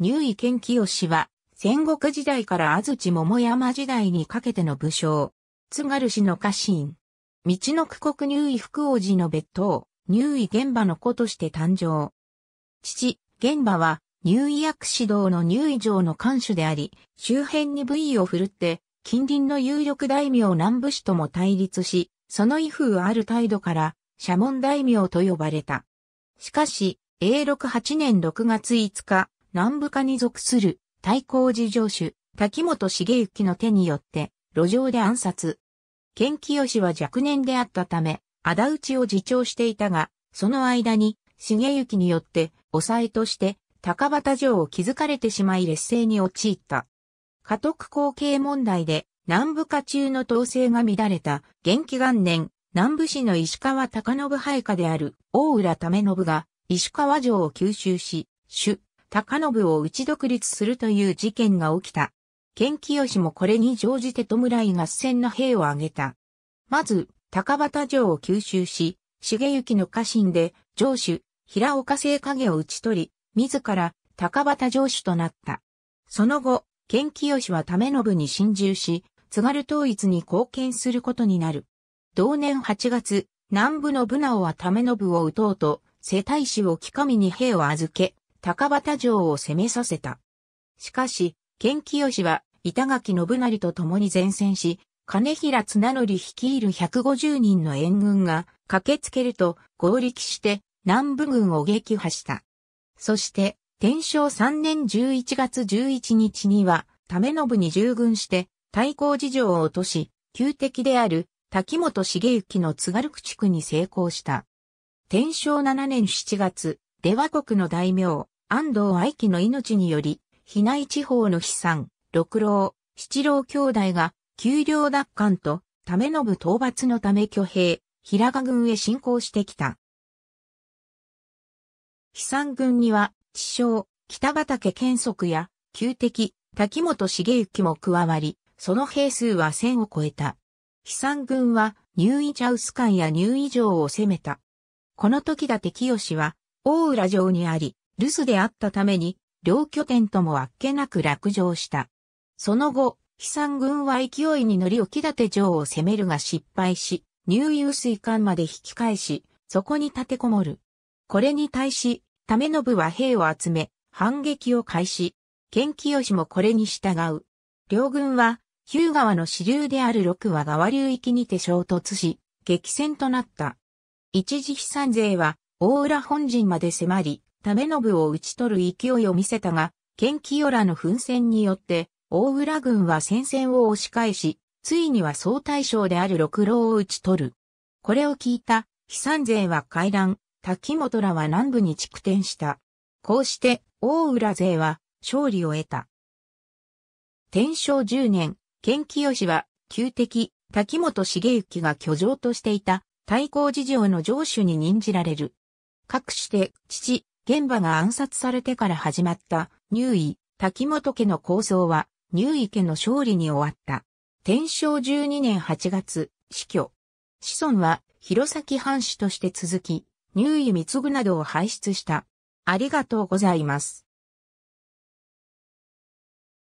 入意健清は、戦国時代から安土桃山時代にかけての武将、津軽氏の家臣。道の区国入意福王寺の別当、入意現場の子として誕生。父、現場は、入意薬師導の入意城の監守であり、周辺に部位を振るって、近隣の有力大名南部氏とも対立し、その威風ある態度から、社門大名と呼ばれた。しかし、永禄8年6月5日、南部課に属する太閤事上主、滝本茂之の手によって、路上で暗殺。賢清は若年であったため、仇討ちを自重していたが、その間に、茂之によって、抑えとして、高畑城を築かれてしまい劣勢に陥った。家督後継問題で、南部下中の統制が乱れた、元気元年、南部市の石川高信配下である、大浦為信が、石川城を吸収し、主、高信を打ち独立するという事件が起きた。県清もこれに乗じて弔い合戦の兵を挙げた。まず、高畑城を吸収し、重行の家臣で、城主、平岡製影を打ち取り、自ら高畑城主となった。その後、県清は為信に侵入し、津軽統一に貢献することになる。同年8月、南部の武直オは為信を討とうと、世帯氏を木上に兵を預け、高畑城を攻めさせた。しかし、剣清は板垣信成と共に前線し、金平綱則率いる150人の援軍が駆けつけると合力して南部軍を撃破した。そして、天正3年11月11日には、為信に従軍して対抗事情を落とし、旧敵である滝本茂之の津軽区地区に成功した。天正7年7月、出羽国の大名、安藤愛希の命により、比内地方の悲惨、六郎、七郎兄弟が、丘陵奪還と、為信討伐のため挙兵、平賀軍へ侵攻してきた。悲惨軍には、地将、北畠健則や、旧敵、滝本茂之も加わり、その兵数は1000を超えた。悲惨軍は、ニューイチャウス間やニュー城を攻めた。この時だ敵清は、大浦城にあり、留守であったために、両拠点ともあっけなく落城した。その後、悲惨軍は勢いに乗り沖立城を攻めるが失敗し、入遊水管まで引き返し、そこに立てこもる。これに対し、為信は兵を集め、反撃を開始。県清もこれに従う。両軍は、日向川の支流である六和川流域にて衝突し、激戦となった。一時悲惨勢は、大浦本陣まで迫り、為信を討ち取る勢いを見せたが、気与らの奮戦によって、大浦軍は戦線を押し返し、ついには総大将である六郎を討ち取る。これを聞いた、悲惨勢は回覧、滝本らは南部に蓄転した。こうして、大浦勢は勝利を得た。天正10年、県清は、旧敵、滝本茂之が居城としていた、対抗事情の城主に任じられる。各して、父、現場が暗殺されてから始まった入位、滝本家の構想は入位家の勝利に終わった。天正12年8月、死去。子孫は弘前藩士として続き、入位三つぐなどを輩出した。ありがとうございます。